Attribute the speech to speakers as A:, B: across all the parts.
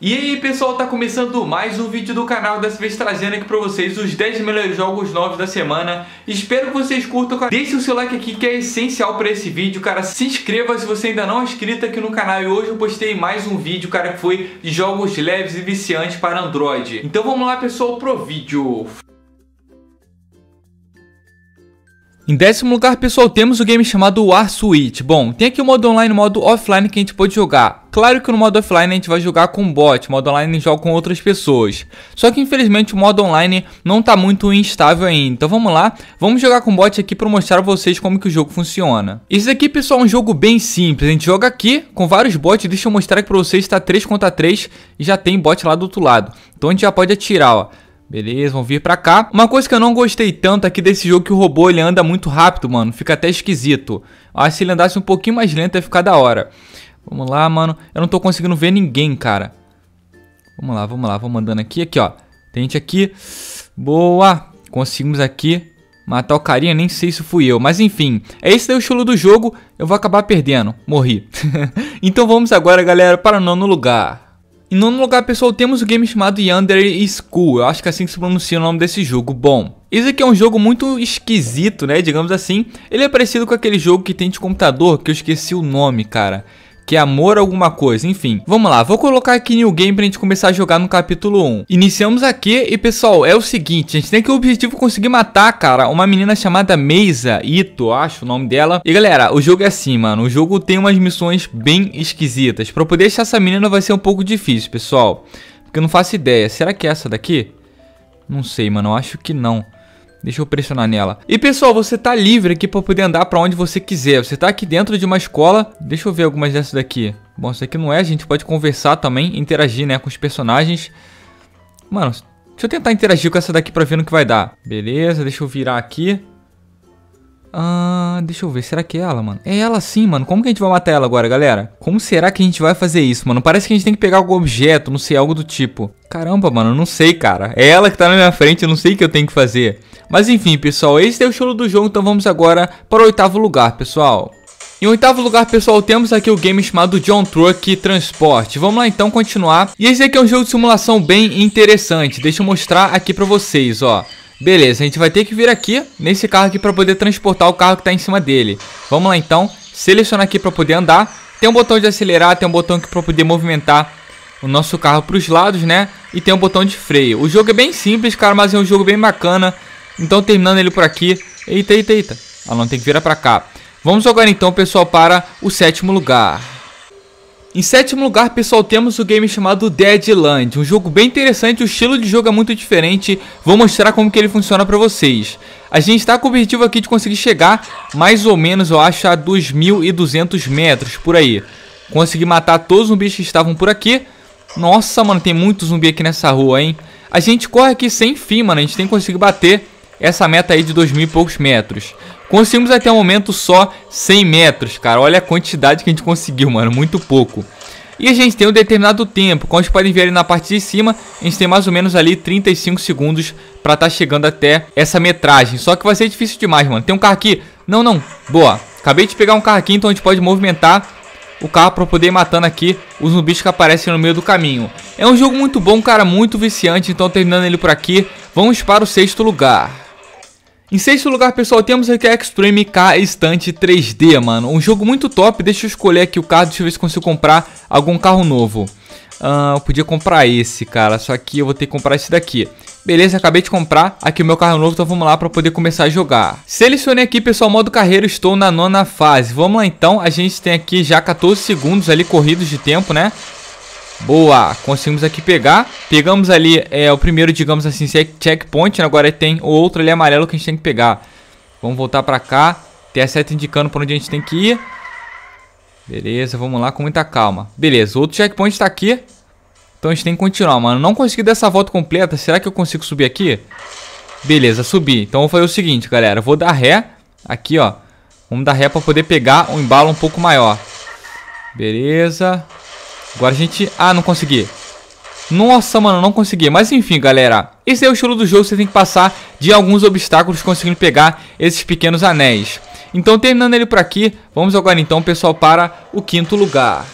A: E aí pessoal, tá começando mais um vídeo do canal, dessa vez trazendo aqui pra vocês os 10 melhores jogos novos da semana Espero que vocês curtam, deixe o seu like aqui que é essencial pra esse vídeo, cara Se inscreva se você ainda não é inscrito aqui no canal e hoje eu postei mais um vídeo, cara, que foi de jogos leves e viciantes para Android Então vamos lá pessoal pro vídeo Em décimo lugar, pessoal, temos o game chamado War Suite. Bom, tem aqui o modo online e o modo offline que a gente pode jogar. Claro que no modo offline a gente vai jogar com bot, modo online joga com outras pessoas. Só que infelizmente o modo online não está muito instável ainda. Então vamos lá, vamos jogar com bot aqui para mostrar a vocês como que o jogo funciona. Isso aqui pessoal é um jogo bem simples, a gente joga aqui com vários bots, deixa eu mostrar aqui para vocês, está 3 contra 3 e já tem bot lá do outro lado. Então a gente já pode atirar, ó. Beleza, vão vir pra cá. Uma coisa que eu não gostei tanto aqui desse jogo que o robô ele anda muito rápido, mano. Fica até esquisito. Ah, se ele andasse um pouquinho mais lento ia ficar da hora. Vamos lá, mano. Eu não tô conseguindo ver ninguém, cara. Vamos lá, vamos lá. Vou mandando aqui, aqui, ó. Tem gente aqui. Boa. Conseguimos aqui matar o carinha. Nem sei se fui eu. Mas enfim, é esse daí o chulo do jogo. Eu vou acabar perdendo. Morri. então vamos agora, galera, para o nono lugar. Em nono lugar, pessoal, temos o game chamado Yandere School. Eu acho que é assim que se pronuncia o nome desse jogo. Bom, esse aqui é um jogo muito esquisito, né? Digamos assim. Ele é parecido com aquele jogo que tem de computador, que eu esqueci o nome, cara que é amor alguma coisa, enfim. Vamos lá, vou colocar aqui New Game pra gente começar a jogar no capítulo 1. Iniciamos aqui e, pessoal, é o seguinte, a gente tem que o objetivo é conseguir matar, cara, uma menina chamada Meisa Ito, acho o nome dela. E, galera, o jogo é assim, mano, o jogo tem umas missões bem esquisitas. Pra poder achar essa menina vai ser um pouco difícil, pessoal, porque eu não faço ideia. Será que é essa daqui? Não sei, mano, eu acho que não. Deixa eu pressionar nela. E pessoal, você tá livre aqui para poder andar para onde você quiser. Você tá aqui dentro de uma escola. Deixa eu ver algumas dessas daqui. Bom, isso aqui não é, a gente pode conversar também, interagir, né, com os personagens. Mano, deixa eu tentar interagir com essa daqui para ver no que vai dar. Beleza, deixa eu virar aqui. Ah, deixa eu ver, será que é ela, mano? É ela sim, mano. Como que a gente vai matar ela agora, galera? Como será que a gente vai fazer isso, mano? Parece que a gente tem que pegar algum objeto, não sei, algo do tipo. Caramba, mano, eu não sei, cara. É ela que tá na minha frente, eu não sei o que eu tenho que fazer. Mas enfim, pessoal, esse é o show do jogo, então vamos agora para o oitavo lugar, pessoal. Em oitavo lugar, pessoal, temos aqui o game chamado John Truck Transport. Vamos lá, então, continuar. E esse aqui é um jogo de simulação bem interessante. Deixa eu mostrar aqui para vocês, ó. Beleza, a gente vai ter que vir aqui nesse carro aqui para poder transportar o carro que está em cima dele. Vamos lá, então. Selecionar aqui para poder andar. Tem um botão de acelerar, tem um botão aqui para poder movimentar o nosso carro para os lados, né? E tem um botão de freio. O jogo é bem simples, cara, mas é um jogo bem bacana. Então terminando ele por aqui. Eita, eita, eita. A lona tem que virar pra cá. Vamos agora então, pessoal, para o sétimo lugar. Em sétimo lugar, pessoal, temos o game chamado Deadland, um jogo bem interessante, o estilo de jogo é muito diferente, vou mostrar como que ele funciona para vocês. A gente está com o objetivo aqui de conseguir chegar mais ou menos, eu acho, a 2.200 metros, por aí. Consegui matar todos os zumbis que estavam por aqui. Nossa, mano, tem muito zumbi aqui nessa rua, hein? A gente corre aqui sem fim, mano, a gente tem que conseguir bater essa meta aí de 2 mil e poucos metros. Conseguimos até o momento só 100 metros, cara. Olha a quantidade que a gente conseguiu, mano. Muito pouco. E a gente tem um determinado tempo. Como vocês podem ver ali na parte de cima, a gente tem mais ou menos ali 35 segundos para estar tá chegando até essa metragem. Só que vai ser difícil demais, mano. Tem um carro aqui. Não, não. Boa. Acabei de pegar um carro aqui, então a gente pode movimentar o carro para poder ir matando aqui os zumbis que aparecem no meio do caminho. É um jogo muito bom, cara, muito viciante, então terminando ele por aqui, vamos para o sexto lugar. Em sexto lugar, pessoal, temos aqui a Extreme K Estante 3D, mano. Um jogo muito top. Deixa eu escolher aqui o carro, deixa eu ver se consigo comprar algum carro novo. Ah, eu podia comprar esse, cara. Só que eu vou ter que comprar esse daqui. Beleza, acabei de comprar aqui o meu carro novo, então vamos lá para poder começar a jogar. Selecionei aqui, pessoal, modo carreira, estou na nona fase. Vamos lá, então. A gente tem aqui já 14 segundos ali corridos de tempo, né? Boa, conseguimos aqui pegar. Pegamos ali é, o primeiro, digamos assim, checkpoint. Né? Agora tem o outro ali amarelo que a gente tem que pegar. Vamos voltar pra cá. Tem a seta indicando pra onde a gente tem que ir. Beleza, vamos lá com muita calma. Beleza, outro checkpoint tá aqui. Então a gente tem que continuar, mano. Não consegui dar essa volta completa. Será que eu consigo subir aqui? Beleza, subi. Então vou fazer o seguinte, galera. vou dar ré aqui, ó. Vamos dar ré pra poder pegar um embalo um pouco maior. Beleza. Agora a gente... Ah, não consegui. Nossa, mano, não consegui. Mas enfim, galera. Esse é o estilo do jogo. Você tem que passar de alguns obstáculos conseguindo pegar esses pequenos anéis. Então, terminando ele por aqui, vamos agora então, pessoal, para o quinto lugar.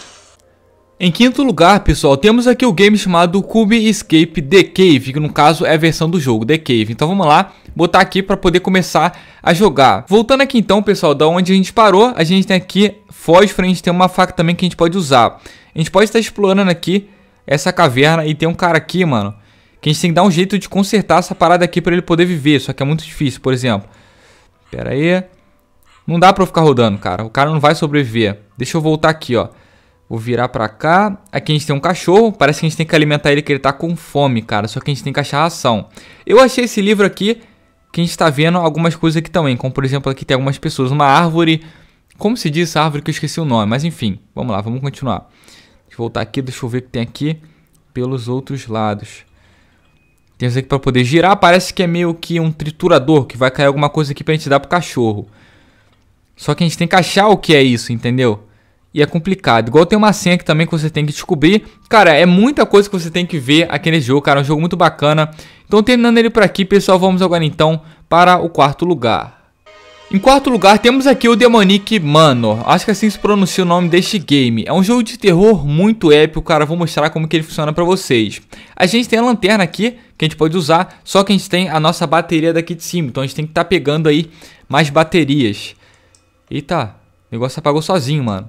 A: Em quinto lugar, pessoal, temos aqui o game chamado Cube Escape The Cave, que no caso é a versão do jogo, The Cave. Então vamos lá, botar aqui para poder começar a jogar. Voltando aqui então, pessoal, da onde a gente parou, a gente tem aqui fósforo, a gente tem uma faca também que a gente pode usar. A gente pode estar explorando aqui essa caverna e tem um cara aqui, mano, que a gente tem que dar um jeito de consertar essa parada aqui pra ele poder viver, só que é muito difícil, por exemplo. Pera aí. Não dá pra eu ficar rodando, cara. O cara não vai sobreviver. Deixa eu voltar aqui, ó. Vou virar pra cá. Aqui a gente tem um cachorro. Parece que a gente tem que alimentar ele, que ele tá com fome, cara. Só que a gente tem que achar ração. Eu achei esse livro aqui, que a gente tá vendo algumas coisas aqui também. Como, por exemplo, aqui tem algumas pessoas. Uma árvore como se diz árvore que eu esqueci o nome, mas enfim, vamos lá, vamos continuar. Deixa eu voltar aqui, deixa eu ver o que tem aqui pelos outros lados. Tem isso aqui para poder girar, parece que é meio que um triturador, que vai cair alguma coisa aqui pra gente dar pro cachorro. Só que a gente tem que achar o que é isso, entendeu? E é complicado. Igual tem uma senha que também que você tem que descobrir. Cara, é muita coisa que você tem que ver aqui nesse jogo, cara. É um jogo muito bacana. Então, terminando ele por aqui, pessoal, vamos agora então para o quarto lugar. Em quarto lugar, temos aqui o Demonic Manor. Acho que assim se pronuncia o nome deste game. É um jogo de terror muito épico, cara. Vou mostrar como que ele funciona pra vocês. A gente tem a lanterna aqui, que a gente pode usar. Só que a gente tem a nossa bateria daqui de cima. Então a gente tem que estar tá pegando aí mais baterias. Eita, o negócio apagou sozinho, mano.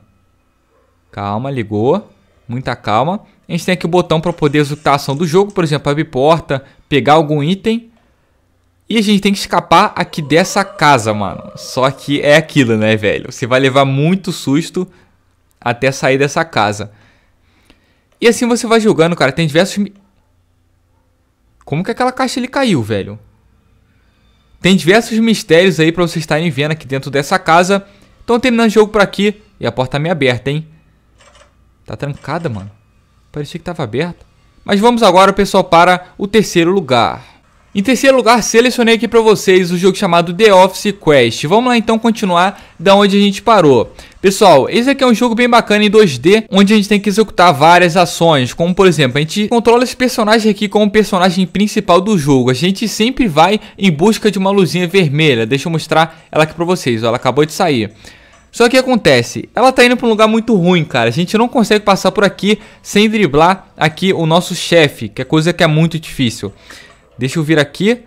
A: Calma, ligou. Muita calma. A gente tem aqui o botão para poder executar a ação do jogo. Por exemplo, abrir porta, pegar algum item. E a gente tem que escapar aqui dessa casa, mano. Só que é aquilo, né, velho? Você vai levar muito susto até sair dessa casa. E assim você vai jogando, cara. Tem diversos... Como que aquela caixa ele caiu, velho? Tem diversos mistérios aí pra vocês estarem vendo aqui dentro dessa casa. Então terminando o jogo por aqui. E a porta tá meio aberta, hein? Tá trancada, mano. Parecia que tava aberta. Mas vamos agora, pessoal, para o terceiro lugar. Em terceiro lugar, selecionei aqui para vocês o jogo chamado The Office Quest. Vamos lá então continuar da onde a gente parou. Pessoal, esse aqui é um jogo bem bacana em 2D, onde a gente tem que executar várias ações, como por exemplo, a gente controla esse personagem aqui como personagem principal do jogo. A gente sempre vai em busca de uma luzinha vermelha. Deixa eu mostrar ela aqui para vocês, ó, ela acabou de sair. Só que acontece, ela tá indo para um lugar muito ruim, cara. A gente não consegue passar por aqui sem driblar aqui o nosso chefe, que é coisa que é muito difícil. Deixa eu vir aqui.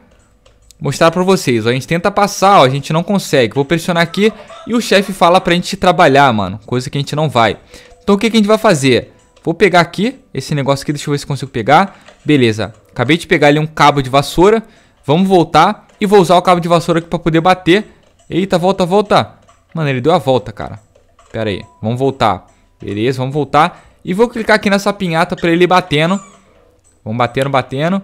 A: Mostrar pra vocês, ó. A gente tenta passar, ó. A gente não consegue. Vou pressionar aqui e o chefe fala pra gente trabalhar, mano. Coisa que a gente não vai. Então o que, que a gente vai fazer? Vou pegar aqui esse negócio aqui. Deixa eu ver se consigo pegar. Beleza. Acabei de pegar ali um cabo de vassoura. Vamos voltar. E vou usar o cabo de vassoura aqui pra poder bater. Eita, volta, volta. Mano, ele deu a volta, cara. Pera aí. Vamos voltar. Beleza, vamos voltar. E vou clicar aqui nessa pinhata pra ele ir batendo. Vamos batendo, batendo.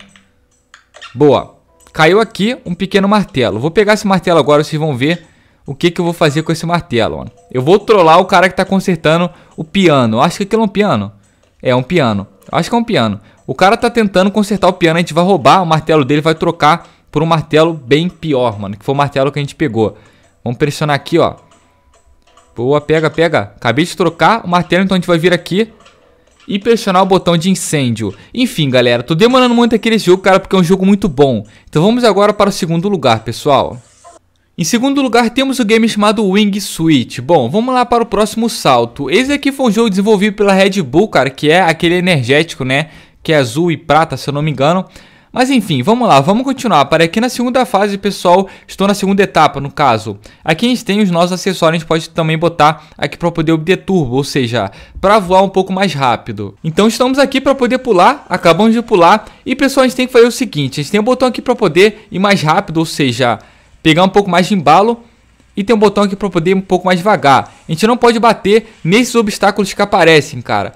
A: Boa. Caiu aqui um pequeno martelo. Vou pegar esse martelo agora, vocês vão ver o que, que eu vou fazer com esse martelo. Mano. Eu vou trollar o cara que tá consertando o piano. Acho que aquilo é um piano. É, um piano. Acho que é um piano. O cara tá tentando consertar o piano, a gente vai roubar o martelo dele, vai trocar por um martelo bem pior, mano. Que foi o martelo que a gente pegou. Vamos pressionar aqui, ó. Boa, pega, pega. Acabei de trocar o martelo, então a gente vai vir aqui e pressionar o botão de incêndio. Enfim, galera, tô demorando muito aquele jogo, cara, porque é um jogo muito bom. Então vamos agora para o segundo lugar, pessoal. Em segundo lugar, temos o game chamado Wing Suite. Bom, vamos lá para o próximo salto. Esse aqui foi um jogo desenvolvido pela Red Bull, cara, que é aquele energético, né? Que é azul e prata, se eu não me engano. Mas enfim, vamos lá, vamos continuar. Para aqui na segunda fase, pessoal, estou na segunda etapa, no caso. Aqui a gente tem os nossos acessórios, a gente pode também botar aqui para poder obter turbo, ou seja, para voar um pouco mais rápido. Então estamos aqui para poder pular, acabamos de pular. E pessoal, a gente tem que fazer o seguinte, a gente tem um botão aqui para poder ir mais rápido, ou seja, pegar um pouco mais de embalo e tem um botão aqui para poder ir um pouco mais devagar. A gente não pode bater nesses obstáculos que aparecem, cara.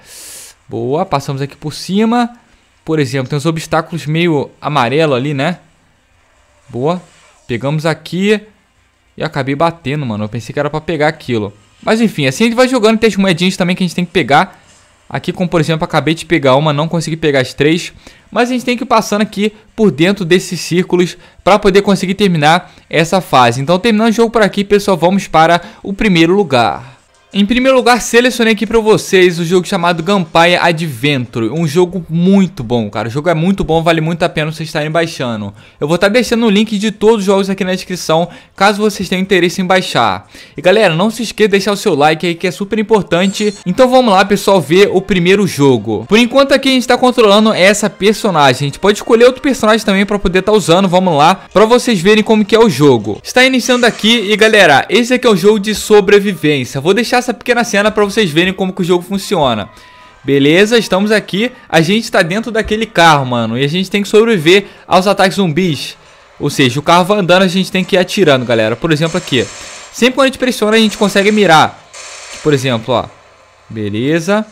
A: Boa, passamos aqui por cima. Por exemplo, tem os obstáculos meio amarelo ali, né? Boa. Pegamos aqui. E acabei batendo, mano. Eu pensei que era pra pegar aquilo. Mas enfim, assim a gente vai jogando. Tem as moedinhas também que a gente tem que pegar. Aqui, como por exemplo, acabei de pegar uma, não consegui pegar as três. Mas a gente tem que ir passando aqui por dentro desses círculos para poder conseguir terminar essa fase. Então, terminando o jogo por aqui, pessoal, vamos para o primeiro lugar. Em primeiro lugar, selecionei aqui pra vocês o jogo chamado Gunpire Adventure, um jogo muito bom, cara, o jogo é muito bom, vale muito a pena vocês estarem baixando. Eu vou estar tá deixando o link de todos os jogos aqui na descrição, caso vocês tenham interesse em baixar. E galera, não se esqueça de deixar o seu like aí que é super importante, então vamos lá pessoal ver o primeiro jogo. Por enquanto aqui a gente tá controlando essa personagem, a gente pode escolher outro personagem também pra poder estar tá usando, vamos lá, pra vocês verem como que é o jogo. Está iniciando aqui e galera, esse aqui é o jogo de sobrevivência, vou deixar explicar essa pequena cena para vocês verem como que o jogo funciona. Beleza, estamos aqui. A gente está dentro daquele carro, mano. E a gente tem que sobreviver aos ataques zumbis. Ou seja, o carro vai andando, a gente tem que ir atirando, galera. Por exemplo, aqui. Sempre quando a gente pressiona, a gente consegue mirar. Por exemplo, ó. Beleza.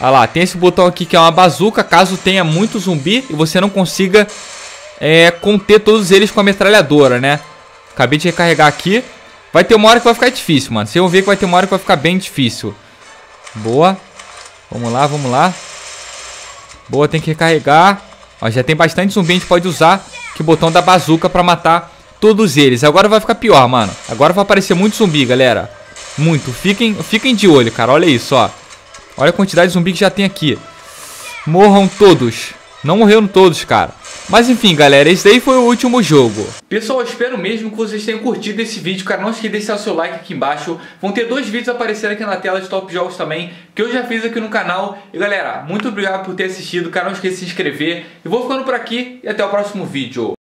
A: Olha lá, tem esse botão aqui que é uma bazuca, caso tenha muito zumbi e você não consiga é, conter todos eles com a metralhadora, né? Acabei de recarregar aqui. Vai ter uma hora que vai ficar difícil, mano. Vocês vão ver que vai ter uma hora que vai ficar bem difícil. Boa. Vamos lá, vamos lá. Boa, tem que recarregar. Ó, já tem bastante zumbi, a gente pode usar que botão da bazuca pra matar todos eles. Agora vai ficar pior, mano. Agora vai aparecer muito zumbi, galera. Muito. Fiquem, fiquem de olho, cara. Olha isso, ó. Olha a quantidade de zumbi que já tem aqui. Morram todos. Não morreram todos, cara. Mas enfim, galera, esse daí foi o último jogo. Pessoal, espero mesmo que vocês tenham curtido esse vídeo, cara. Não esqueça de deixar o seu like aqui embaixo. Vão ter dois vídeos aparecendo aqui na tela de top jogos também, que eu já fiz aqui no canal. E galera, muito obrigado por ter assistido, cara. Não esqueça de se inscrever. E vou ficando por aqui e até o próximo vídeo.